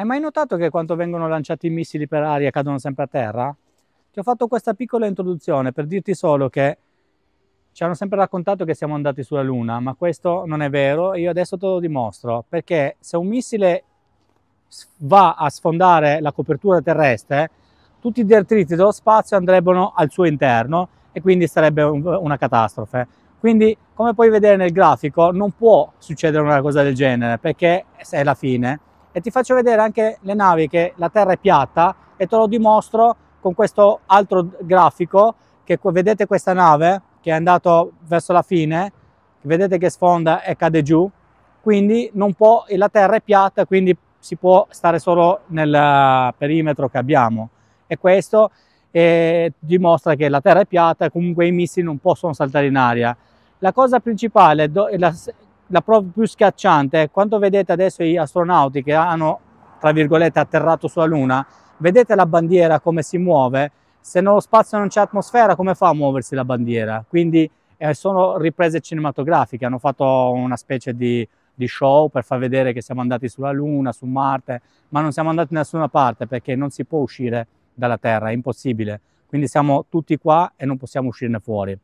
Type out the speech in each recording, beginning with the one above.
Hai mai notato che quando vengono lanciati i missili per aria cadono sempre a terra? Ti ho fatto questa piccola introduzione per dirti solo che ci hanno sempre raccontato che siamo andati sulla Luna, ma questo non è vero e io adesso te lo dimostro, perché se un missile va a sfondare la copertura terrestre, tutti i detriti dello spazio andrebbero al suo interno e quindi sarebbe un, una catastrofe. Quindi, come puoi vedere nel grafico, non può succedere una cosa del genere, perché è la fine e ti faccio vedere anche le navi che la terra è piatta e te lo dimostro con questo altro grafico che vedete questa nave che è andata verso la fine, vedete che sfonda e cade giù, quindi non può, la terra è piatta, quindi si può stare solo nel eh, perimetro che abbiamo e questo eh, dimostra che la terra è piatta e comunque i missili non possono saltare in aria. La cosa principale, la prova più schiacciante è quando vedete adesso gli astronauti che hanno, tra virgolette, atterrato sulla Luna, vedete la bandiera come si muove, se nello spazio non c'è atmosfera come fa a muoversi la bandiera? Quindi eh, sono riprese cinematografiche, hanno fatto una specie di, di, show per far vedere che siamo andati sulla Luna, su Marte, ma non siamo andati da nessuna parte perché non si può uscire dalla Terra, è impossibile. Quindi siamo tutti qua e non possiamo uscirne fuori.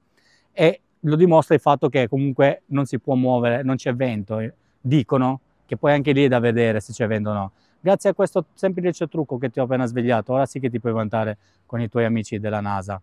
E lo dimostra il fatto che comunque non si può muovere, non c'è vento, dicono che poi anche lì è da vedere se c'è vento o no. Grazie a questo semplice trucco che ti ho appena svegliato, ora sì che ti puoi vantare con i tuoi amici della NASA.